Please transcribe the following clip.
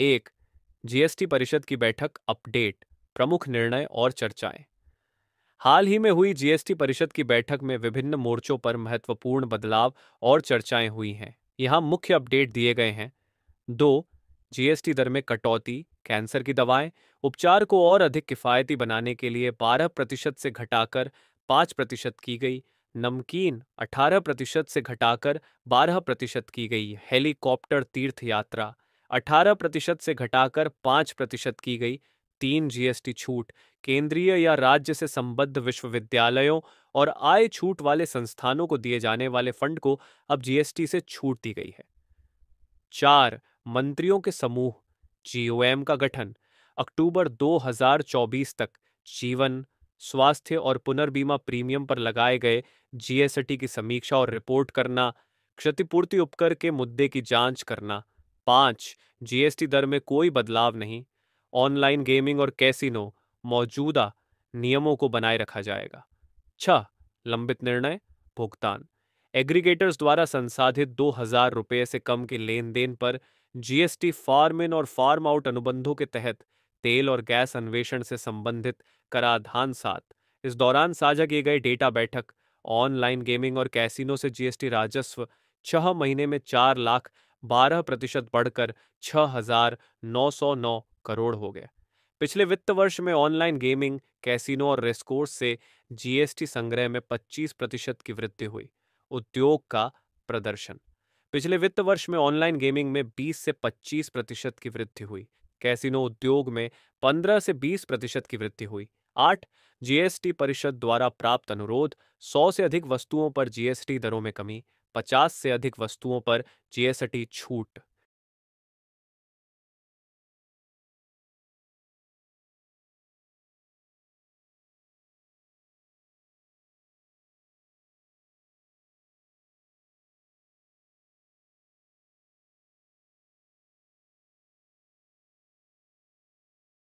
एक जीएसटी परिषद की बैठक अपडेट प्रमुख निर्णय और चर्चाएं हाल ही में हुई जीएसटी परिषद की बैठक में विभिन्न मोर्चों पर महत्वपूर्ण बदलाव और चर्चाएं हुई हैं यहां मुख्य अपडेट दिए गए हैं दो जीएसटी दर में कटौती कैंसर की दवाएं उपचार को और अधिक किफायती बनाने के लिए 12 प्रतिशत से घटाकर 5 प्रतिशत की गई नमकीन 18 प्रतिशत से घटाकर 12 प्रतिशत की गई हेलीकॉप्टर तीर्थ यात्रा 18 प्रतिशत से घटाकर 5 प्रतिशत की गई तीन जीएसटी छूट केंद्रीय या राज्य से संबद्ध विश्वविद्यालयों और आय छूट वाले संस्थानों को दिए जाने वाले फंड को अब जीएसटी से छूट दी गई है चार मंत्रियों के समूह जीओएम का गठन अक्टूबर 2024 तक जीवन स्वास्थ्य और पुनर्बीमा प्रीमियम पर लगाए गए जीएसटी की समीक्षा और रिपोर्ट करना क्षतिपूर्ति उपकर के मुद्दे की जांच करना पाँच जीएसटी दर में कोई बदलाव नहीं ऑनलाइन गेमिंग और कैसीनो मौजूदा नियमों को बनाए रखा जाएगा छह लंबित निर्णय भुगतान एग्रीगेटर्स द्वारा संसाधित दो हजार रुपये से कम के लेन देन पर जीएसटी फार्म इन और फार्म आउट अनुबंधों के तहत तेल और गैस अन्वेषण से संबंधित कराधान साथ इस दौरान साझा किए गए डेटा बैठक ऑनलाइन गेमिंग और कैसीनो से जीएसटी राजस्व छह महीने में चार लाख 12 प्रतिशत बढ़कर 6,909 करोड़ हो गया पिछले वित्त वर्ष में ऑनलाइन गेमिंग कैसीनो और रेस्कोर्स से जीएसटी संग्रह में 25 प्रतिशत की वृद्धि हुई उद्योग का प्रदर्शन पिछले वित्त वर्ष में ऑनलाइन गेमिंग में 20 से 25 प्रतिशत की वृद्धि हुई कैसीनो उद्योग में 15 से 20 प्रतिशत की वृद्धि हुई आठ जीएसटी परिषद द्वारा प्राप्त अनुरोध 100 से अधिक वस्तुओं पर जीएसटी दरों में कमी पचास से अधिक वस्तुओं पर जीएसटी छूट